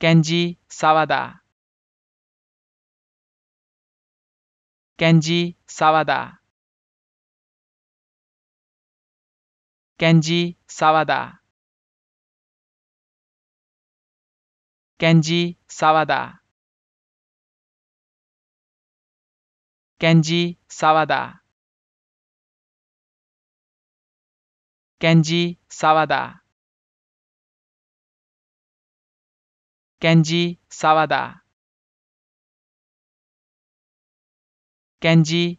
源ンジ、田源氏沢田源氏沢田源氏沢田源氏沢田源氏沢田源氏沢田源氏沢田源氏